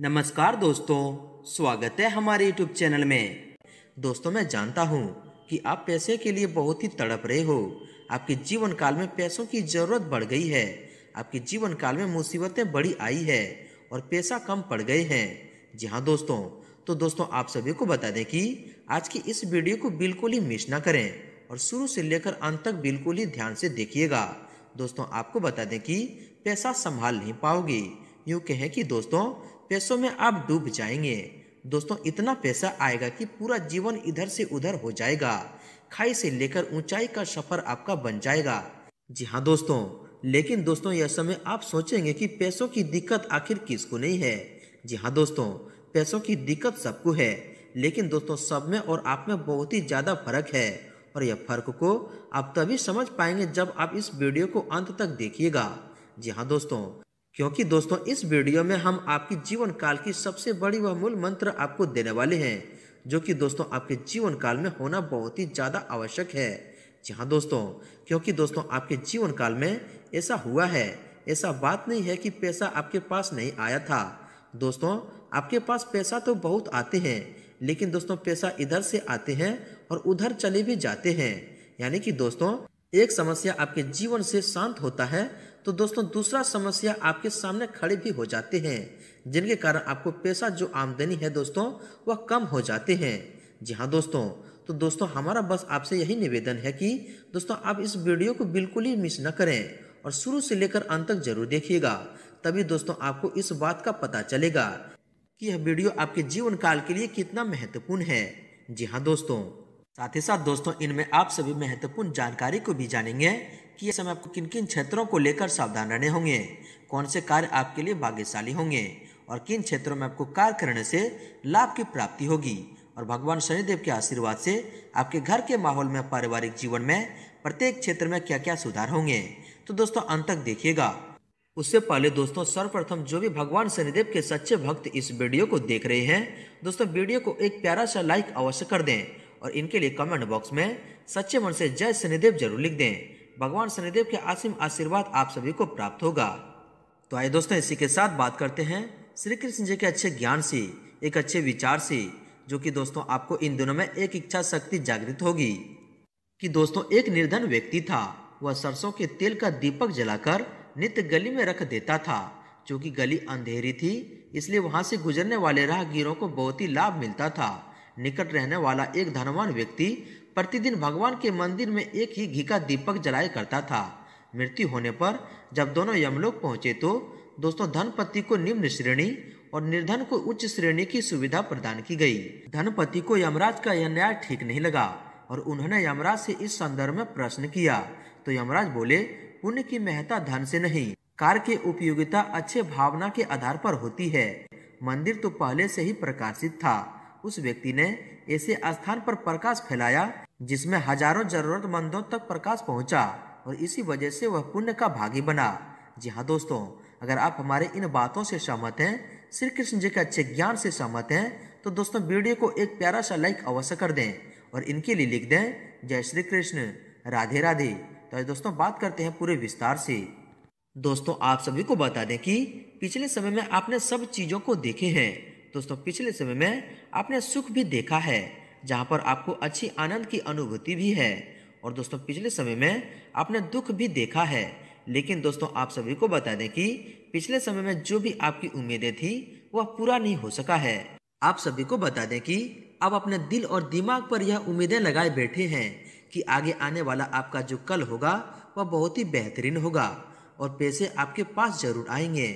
नमस्कार दोस्तों स्वागत है हमारे यूट्यूब चैनल में दोस्तों मैं जानता हूँ कि आप पैसे के लिए बहुत ही तड़प रहे हो आपके जीवन काल में पैसों की ज़रूरत बढ़ गई है आपके जीवन काल में मुसीबतें बड़ी आई है और पैसा कम पड़ गए हैं जी हाँ दोस्तों तो दोस्तों आप सभी को बता दें कि आज की इस वीडियो को बिल्कुल ही मिस ना करें और शुरू से लेकर अंत तक बिल्कुल ही ध्यान से देखिएगा दोस्तों आपको बता दें कि पैसा संभाल नहीं पाओगे यूँ कहें कि दोस्तों पैसों में आप डूब जाएंगे दोस्तों इतना पैसा आएगा कि पूरा जीवन इधर से उधर हो जाएगा खाई से लेकर ऊंचाई का सफर आपका बन जाएगा जी हाँ दोस्तों लेकिन दोस्तों यह समय आप सोचेंगे कि पैसों की दिक्कत आखिर किसको नहीं है जी हाँ दोस्तों पैसों की दिक्कत सबको है लेकिन दोस्तों सब में और आप में बहुत ही ज़्यादा फर्क है और यह फर्क को आप तभी समझ पाएंगे जब आप इस वीडियो को अंत तक देखिएगा जी हाँ दोस्तों क्योंकि दोस्तों इस वीडियो में हम आपकी जीवन काल की सबसे बड़ी व मूल मंत्र आपको देने वाले हैं जो कि दोस्तों आपके जीवन काल में होना बहुत ही ज़्यादा आवश्यक है जी हाँ दोस्तों क्योंकि दोस्तों आपके जीवन काल में ऐसा हुआ है ऐसा बात नहीं है कि पैसा आपके पास नहीं आया था दोस्तों आपके पास पैसा तो बहुत आते हैं लेकिन दोस्तों पैसा इधर से आते हैं और उधर चले भी जाते हैं यानी कि दोस्तों एक समस्या आपके जीवन से शांत होता है तो दोस्तों दूसरा समस्या आपके सामने खड़े भी हो जाते हैं जिनके कारण आपको पैसा जो आमदनी है दोस्तों वह कम हो जाते हैं जी हाँ दोस्तों तो दोस्तों हमारा बस आपसे यही निवेदन है कि दोस्तों आप इस वीडियो को बिल्कुल ही मिस न करें और शुरू से लेकर अंत तक जरूर देखिएगा तभी दोस्तों आपको इस बात का पता चलेगा कि यह वीडियो आपके जीवन काल के लिए कितना महत्वपूर्ण है जी हाँ दोस्तों साथ ही साथ दोस्तों इनमें आप सभी महत्वपूर्ण जानकारी को भी जानेंगे कि इस समय आपको किन किन क्षेत्रों को लेकर सावधान रहने होंगे कौन से कार्य आपके लिए भाग्यशाली होंगे और किन क्षेत्रों में आपको कार्य करने से लाभ की प्राप्ति होगी और भगवान शनिदेव के आशीर्वाद से आपके घर के माहौल में पारिवारिक जीवन में प्रत्येक क्षेत्र में क्या क्या सुधार होंगे तो दोस्तों अंत तक देखिएगा उससे पहले दोस्तों सर्वप्रथम जो भी भगवान शनिदेव के सच्चे भक्त इस वीडियो को देख रहे हैं दोस्तों वीडियो को एक प्यारा सा लाइक अवश्य कर दें और इनके लिए कमेंट बॉक्स में सच्चे मन से जय शनिदेव जरूर लिख दें भगवान शनिदेव के आसिम आशीर्वाद आप सभी को प्राप्त होगा तो आइए दोस्तों इसी के साथ बात करते हैं श्री कृष्ण जी के अच्छे ज्ञान से एक अच्छे विचार से जो कि दोस्तों आपको इन दिनों में एक इच्छा शक्ति जागृत होगी कि दोस्तों एक निर्धन व्यक्ति था वह सरसों के तेल का दीपक जलाकर नित्य गली में रख देता था जो गली अंधेरी थी इसलिए वहां से गुजरने वाले राहगीरों को बहुत ही लाभ मिलता था निकट रहने वाला एक धनवान व्यक्ति प्रतिदिन भगवान के मंदिर में एक ही घी का दीपक जलाया करता था मृत्यु होने पर जब दोनों यमलोक पहुंचे तो दोस्तों धनपति को निम्न श्रेणी और निर्धन को उच्च श्रेणी की सुविधा प्रदान की गई धनपति को यमराज का यह न्याय ठीक नहीं लगा और उन्होंने यमराज से इस संदर्भ में प्रश्न किया तो यमराज बोले पुण्य की महत्ता धन से नहीं कार्य की उपयोगिता अच्छे भावना के आधार पर होती है मंदिर तो पहले से ही प्रकाशित था उस व्यक्ति ने ऐसे स्थान पर प्रकाश फैलाया जिसमें हजारों जरूरतमंदों तक प्रकाश पहुंचा और इसी वजह से वह पुण्य का भागी बना जी हाँ दोस्तों अगर आप हमारे इन बातों से सहमत हैं श्री कृष्ण जी के अच्छे ज्ञान से सहमत हैं तो दोस्तों वीडियो को एक प्यारा सा लाइक अवश्य कर दें और इनके लिए लिख दें जय श्री कृष्ण राधे राधे तो दोस्तों बात करते हैं पूरे विस्तार से दोस्तों आप सभी को बता दें कि पिछले समय में आपने सब चीज़ों को देखे हैं दोस्तों पिछले समय में आपने सुख भी देखा है जहाँ पर आपको अच्छी आनंद की अनुभूति भी है और दोस्तों पिछले समय में आपने दुख भी देखा है लेकिन दोस्तों आप सभी को बता दें कि पिछले समय में जो भी आपकी उम्मीदें थी वह पूरा नहीं हो सका है आप सभी को बता दें कि आप अपने दिल और दिमाग पर यह उम्मीदें लगाए बैठे हैं कि आगे आने वाला आपका जो कल होगा वह बहुत ही बेहतरीन होगा और पैसे आपके पास जरूर आएंगे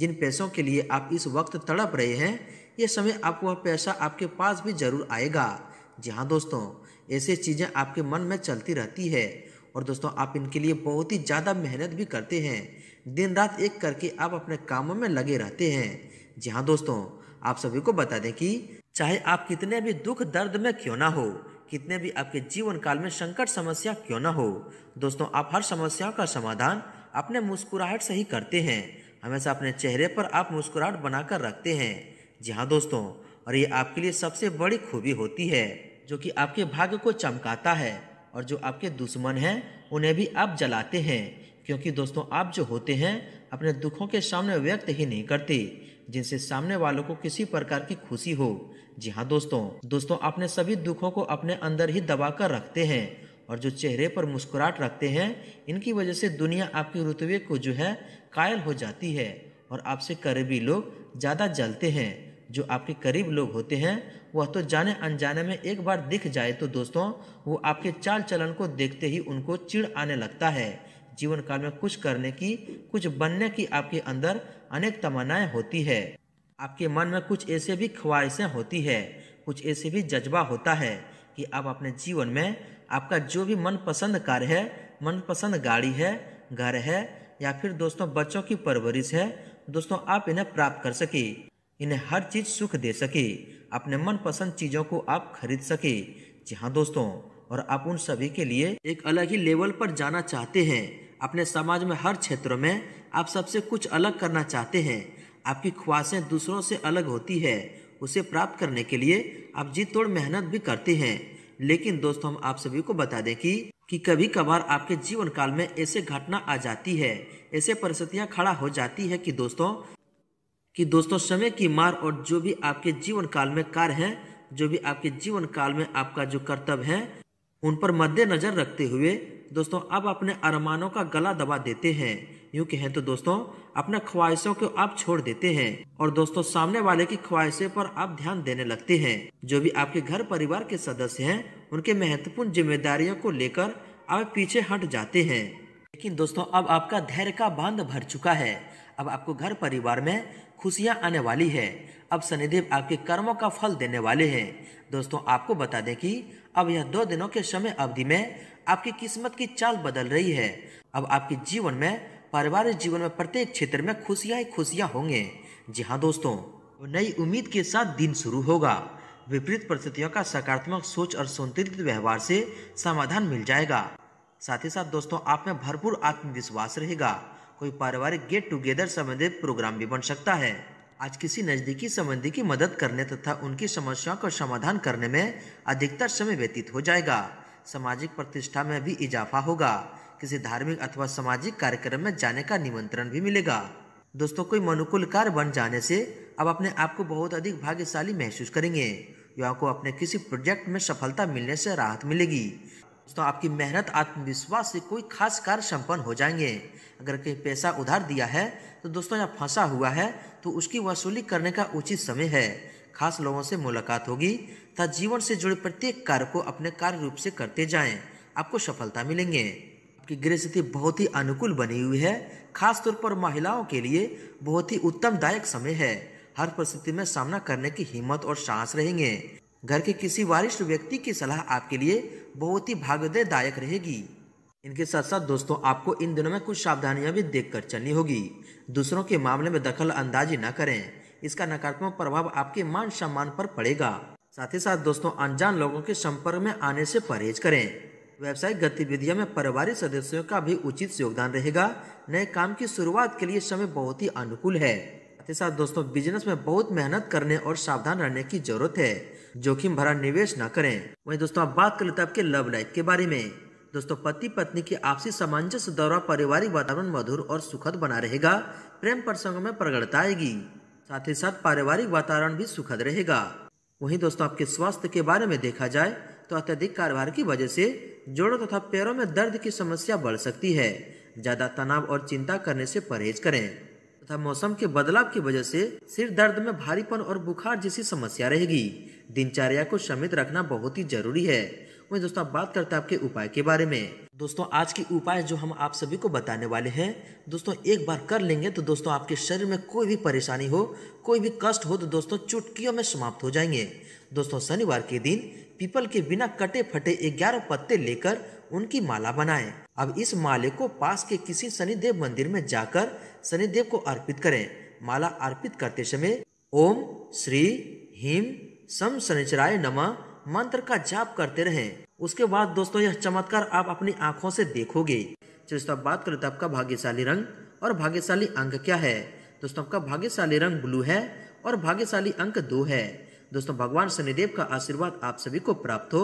जिन पैसों के लिए आप इस वक्त तड़प रहे हैं ये समय आपको वह पैसा आपके पास भी जरूर आएगा जी हाँ दोस्तों ऐसे चीज़ें आपके मन में चलती रहती है और दोस्तों आप इनके लिए बहुत ही ज़्यादा मेहनत भी करते हैं दिन रात एक करके आप अपने कामों में लगे रहते हैं जी हाँ दोस्तों आप सभी को बता दें कि चाहे आप कितने भी दुख दर्द में क्यों ना हो कितने भी आपके जीवन काल में संकट समस्या क्यों ना हो दोस्तों आप हर समस्या का समाधान अपने मुस्कुराहट से ही करते हैं हमेशा अपने चेहरे पर आप मुस्कुराहट बनाकर रखते हैं जी हाँ दोस्तों और ये आपके लिए सबसे बड़ी खूबी होती है जो कि आपके भाग्य को चमकाता है और जो आपके दुश्मन हैं उन्हें भी आप जलाते हैं क्योंकि दोस्तों आप जो होते हैं अपने दुखों के सामने व्यक्त ही नहीं करते जिनसे सामने वालों को किसी प्रकार की खुशी हो जी हाँ दोस्तों दोस्तों अपने सभी दुखों को अपने अंदर ही दबा कर रखते हैं और जो चेहरे पर मुस्कुराहट रखते हैं इनकी वजह से दुनिया आपके रुतबे को जो है कायल हो जाती है और आपसे करीबी लोग ज़्यादा जलते हैं जो आपके करीब लोग होते हैं वह तो जाने अनजाने में एक बार दिख जाए तो दोस्तों वो आपके चाल चलन को देखते ही उनको चिड़ आने लगता है जीवन काल में कुछ करने की कुछ बनने की आपके अंदर अनेक तमन्नाएं होती है आपके मन में कुछ ऐसे भी ख्वाहिशें होती है कुछ ऐसे भी जज्बा होता है कि आप अपने जीवन में आपका जो भी मनपसंद कार्य है मनपसंद गाड़ी है घर है या फिर दोस्तों बच्चों की परवरिश है दोस्तों आप इन्हें प्राप्त कर सके इन्हें हर चीज़ सुख दे सके अपने मनपसंद चीज़ों को आप खरीद सके जी हाँ दोस्तों और आप उन सभी के लिए एक अलग ही लेवल पर जाना चाहते हैं अपने समाज में हर क्षेत्र में आप सबसे कुछ अलग करना चाहते हैं आपकी ख्वाहिशें दूसरों से अलग होती है उसे प्राप्त करने के लिए आप जी तोड़ मेहनत भी करते हैं लेकिन दोस्तों हम आप सभी को बता दें कि कि कभी कभार आपके जीवन काल में ऐसे घटना आ जाती है ऐसे परिस्थितियां खड़ा हो जाती है कि दोस्तों कि दोस्तों समय की मार और जो भी आपके जीवन काल में कार्य हैं जो भी आपके जीवन काल में आपका जो कर्तव्य है उन पर मद्देनजर रखते हुए दोस्तों अब अपने अरमानों का गला दबा देते हैं यूँ कहें तो दोस्तों अपने ख्वाहिशों को आप छोड़ देते हैं और दोस्तों सामने वाले की ख्वाहिशों पर आप ध्यान देने लगते हैं जो भी आपके घर परिवार के सदस्य हैं उनके महत्वपूर्ण जिम्मेदारियों को लेकर आप पीछे हट जाते हैं लेकिन दोस्तों अब आपका धैर्य का बांध भर चुका है अब आपको घर परिवार में खुशियाँ आने वाली है अब शनिदेव आपके कर्मों का फल देने वाले हैं दोस्तों आपको बता दें कि अब यह दो दिनों के समय अवधि में आपकी किस्मत की चाल बदल रही है अब आपके जीवन में पारिवारिक जीवन में प्रत्येक क्षेत्र में खुशियां ही खुशियाँ होंगे जी हाँ दोस्तों तो नई उम्मीद के साथ दिन शुरू होगा विपरीत परिस्थितियों का सकारात्मक सोच और संतुलित व्यवहार से समाधान मिल जाएगा साथ ही साथ दोस्तों आप में भरपूर आत्मविश्वास रहेगा कोई पारिवारिक गेट टुगेदर संबंधित प्रोग्राम भी बन सकता है आज किसी नज़दीकी संबंधी की मदद करने तथा उनकी समस्याओं का समाधान करने में अधिकतर समय व्यतीत हो जाएगा सामाजिक प्रतिष्ठा में भी इजाफा होगा किसी धार्मिक अथवा सामाजिक कार्यक्रम में जाने का निमंत्रण भी मिलेगा दोस्तों कोई मनुकूल कार्य बन जाने से अब अपने आप को बहुत अधिक भाग्यशाली महसूस करेंगे युवा को अपने किसी प्रोजेक्ट में सफलता मिलने से राहत मिलेगी तो आपकी मेहनत आत्मविश्वास से कोई खास कार्य संपन्न हो जाएंगे अगर कहीं पैसा उधार दिया है तो दोस्तों यहाँ फंसा हुआ है तो उसकी वसूली करने का उचित समय है खास लोगों से मुलाकात होगी तथा जीवन से जुड़े प्रत्येक कार्य को अपने कार्य रूप से करते जाए आपको सफलता मिलेंगे आपकी गृह स्थिति बहुत ही अनुकूल बनी हुई है खासतौर पर महिलाओं के लिए बहुत ही दायक समय है हर परिस्थिति में सामना करने की हिम्मत और साहस रहेंगे घर के किसी वरिष्ठ व्यक्ति की सलाह आपके लिए बहुत ही भाग्यदायक रहेगी इनके साथ साथ दोस्तों आपको इन दिनों में कुछ सावधानियां भी देखकर चलनी होगी दूसरों के मामले में दखल अंदाजी न करें इसका नकारात्मक प्रभाव आपके मान सम्मान पर पड़ेगा साथ ही साथ दोस्तों अनजान लोगों के संपर्क में आने से परहेज करें व्यवसायिक गतिविधियों में परिवारिक सदस्यों का भी उचित योगदान रहेगा नए काम की शुरुआत के लिए समय बहुत ही अनुकूल है ही साथ दोस्तों बिजनेस में बहुत मेहनत करने और सावधान रहने की जरूरत है जोखिम भरा निवेश न करें वहीं दोस्तों आप बात कर लेते हैं आपके लव लाइफ के बारे में दोस्तों पति पत्नी की आपसी सामंजस्य द्वारा पारिवारिक वातावरण मधुर और सुखद बना रहेगा प्रेम प्रसंग में प्रगड़ता आएगी साथ ही साथ पारिवारिक वातावरण भी सुखद रहेगा वहीं दोस्तों आपके स्वास्थ्य के बारे में देखा जाए तो अत्यधिक कारोबार की वजह से जोड़ों तथा पैरों में दर्द की समस्या बढ़ सकती है ज़्यादा तनाव और चिंता करने से परहेज करें तथा मौसम के बदलाव की वजह से सिर दर्द में भारीपन और बुखार जैसी समस्या रहेगी दिनचर्या को समित रखना बहुत ही जरूरी है वही दोस्तों आप बात करते हैं आपके उपाय के बारे में दोस्तों आज के उपाय जो हम आप सभी को बताने वाले हैं दोस्तों एक बार कर लेंगे तो दोस्तों आपके शरीर में कोई भी परेशानी हो कोई भी कष्ट हो तो दोस्तों चुटकियों में समाप्त हो जाएंगे दोस्तों शनिवार के दिन पीपल के बिना कटे फटे ग्यारह पत्ते लेकर उनकी माला बनाएं अब इस माले को पास के किसी शनिदेव मंदिर में जाकर शनिदेव को अर्पित करें माला अर्पित करते समय ओम श्री हिम सम शनिचराय नमः मंत्र का जाप करते रहें उसके बाद दोस्तों यह चमत्कार आप अपनी आंखों से देखोगे दोस्तों बात करें तो आपका भाग्यशाली रंग और भाग्यशाली अंक क्या है दोस्तों आपका भाग्यशाली रंग ब्लू है और भाग्यशाली अंक दो है दोस्तों भगवान शनिदेव का आशीर्वाद आप सभी को प्राप्त हो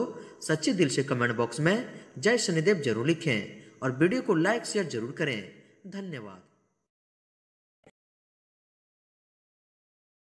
सच्चे दिल से कमेंट बॉक्स में जय शनिदेव जरूर लिखें और वीडियो को लाइक शेयर जरूर करें धन्यवाद